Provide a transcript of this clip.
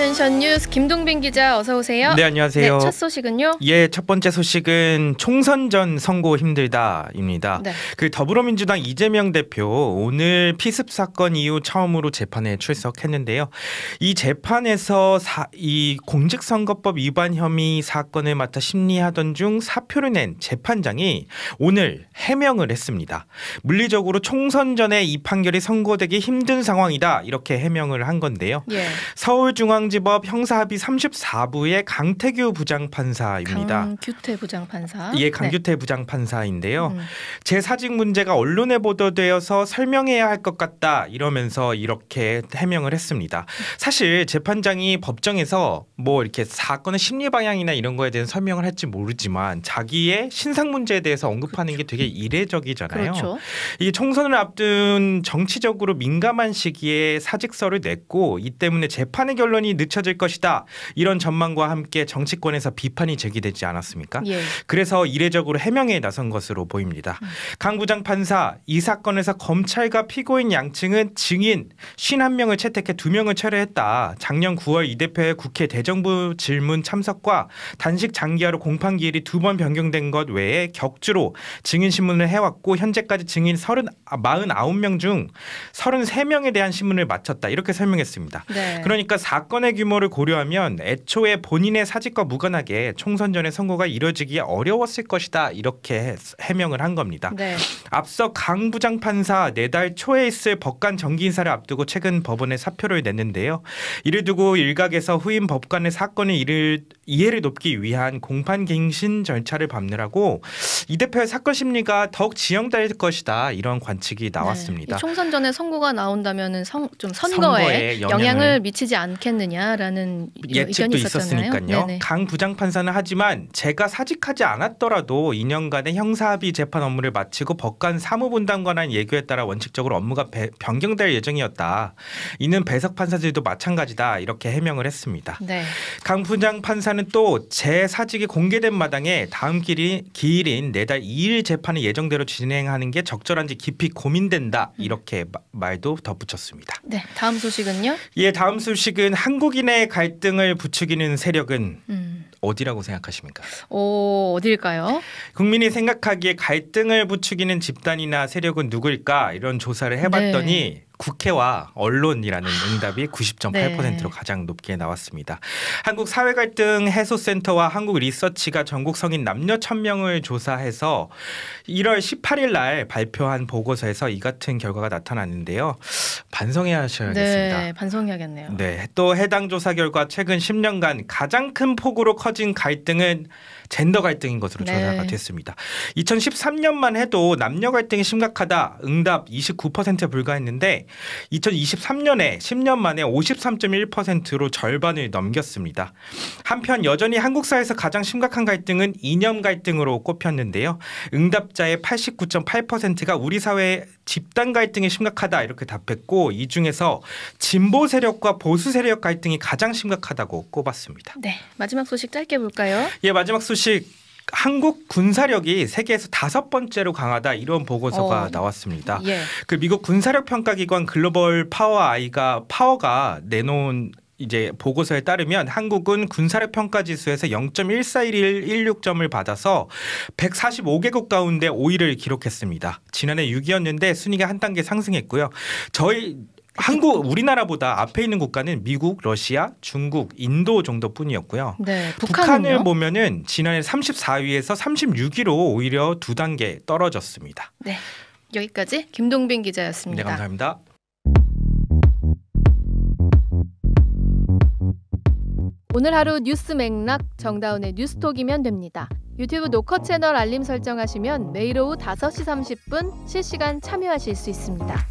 텐션 뉴스 김동빈 기자 어서 오세요. 네 안녕하세요. 네, 첫 소식은요? 예, 첫 번째 소식은 총선 전 선고 힘들다입니다. 네. 그 더불어민주당 이재명 대표 오늘 피습 사건 이후 처음으로 재판에 출석했는데요. 이 재판에서 사, 이 공직선거법 위반 혐의 사건을 맡아 심리하던 중 사표를 낸 재판장이 오늘 해명을 했습니다. 물리적으로 총선 전에 이 판결이 선고되기 힘든 상황이다 이렇게 해명을 한 건데요. 예. 서울중앙 지방지법 형사합의 34부의 강태규 부장판사입니다. 강규태 부장판사. 예, 강규태 네. 부장판사인데요. 음. 제 사직 문제가 언론에 보도되어서 설명해야 할 것 같다 이러면서 이렇게 해명을 했습니다. 사실 재판장이 법정에서 뭐 이렇게 사건의 심리 방향이나 이런 거에 대한 설명을 할지 모르지만 자기의 신상 문제에 대해서 언급하는 그렇죠. 게 되게 이례적이잖아요. 그렇죠. 이게 총선을 앞둔 정치적으로 민감한 시기에 사직서를 냈고 이 때문에 재판의 결론이 늦춰질 것이다. 이런 전망과 함께 정치권에서 비판이 제기되지 않았습니까? 예. 그래서 이례적으로 해명에 나선 것으로 보입니다. 음. 강 부장 판사 이 사건에서 검찰과 피고인 양측은 증인 51명을 채택해 2명을 철회했다. 작년 9월 이 대표의 국회 대정부 질문 참석과 단식 장기화로 공판 기일이 두 번 변경된 것 외에 격주로 증인 신문을 해왔고 현재까지 증인 30, 49명 아, 중 33명에 대한 신문을 마쳤다. 이렇게 설명했습니다. 네. 그러니까 사건 지원의 규모를 고려하면 애초에 본인의 사직과 무관하게 총선 전에 선거가 이뤄지기 어려웠을 것이다 이렇게 해명을 한 겁니다. 네. 앞서 강 부장판사 내달 네 초에 있을 법관 정기 인사를 앞두고 최근 법원에 사표를 냈는데요. 이를 두고 일각에서 후임 법관의 사건을 이를 이해를 돕기 위한 공판 갱신 절차를 밟느라고 이 대표의 사건 심리가 더욱 지형될 것이다 이런 관측이 네. 나왔습니다. 네. 총선 전에 선고가 나온다면 좀 선거에, 선거에 영향을, 영향을, 미치지 않겠느냐라는 예측도 있었으니까요. 강 부장 판사는 하지만 제가 사직하지 않았더라도 2년간의 형사합의 재판 업무를 마치고 법관 사무분담관한 예규에 따라 원칙적으로 업무가 배, 변경될 예정이었다. 이는 배석 판사들도 마찬가지다 이렇게 해명을 했습니다. 네. 강 부장 판사는 재판은 또 재사직이 공개된 마당에 다음 길일인 기일인 내달 2일 재판을 예정대로 진행하는 게 적절한지 깊이 고민된다 음. 이렇게 마, 말도 덧붙였습니다. 네, 다음 소식은요? 예, 다음 소식은 한국인의 갈등을 부추기는 세력은 음. 어디라고 생각하십니까? 어, 어딜까요? 국민이 생각하기에 갈등을 부추기는 집단이나 세력은 누구까 이런 조사를 해봤더니 네. 국회와 언론이라는 응답이 90.8%로 네. 가장 높게 나왔습니다. 한국 사회 갈등 해소 센터와 한국 리서치가 전국 성인 남녀 1000명을 조사해서 1월 18일 날 발표한 보고서에서 이 같은 결과가 나타났는데요. 반성해야 하셔야겠습니다. 네, 반성해야겠네요. 네, 또 해당 조사 결과 최근 10년간 가장 큰 폭으로 커진 갈등은 젠더 갈등인 것으로 조사가 네. 됐습니다. 2013년만 해도 남녀 갈등이 심각하다 응답 29%에 불과했는데 2023년에 10년 만에 53.1%로 절반을 넘겼습니다. 한편 여전히 한국 사회에서 가장 심각한 갈등은 이념 갈등으로 꼽혔는데요. 응답자의 89.8%가 우리 사회 집단 갈등이 심각하다 이렇게 답했고 이 중에서 진보 세력과 보수 세력 갈등이 가장 심각하다고 꼽았습니다. 네, 마지막 소식 짧게 볼까요? 예, 마지막 소식 한국 군사력이 세계에서 다섯 번째로 강하다 이런 보고서가 어, 나왔습니다. 예. 그 미국 군사력 평가 기관 글로벌 파워 아이가 파워가 내놓은 이제 보고서에 따르면 한국은 군사력 평가 지수에서 0.1416점을 1 받아서 145개국 가운데 5위를 기록했습니다. 지난해 6위였는데 순위가 한 단계 상승했고요. 저희 한국 우리나라보다 앞에 있는 국가는 미국, 러시아, 중국, 인도 정도뿐이었고요. 네, 북한을 보면은 지난해 34위에서 36위로 오히려 두 단계 떨어졌습니다. 네. 여기까지 김동빈 기자였습니다. 네, 감사합니다. 오늘 하루 뉴스 맥락 정다운의 뉴스톡이면 됩니다. 유튜브 노컷 채널 알림 설정하시면 매일 오후 5시 30분 실시간 참여하실 수 있습니다.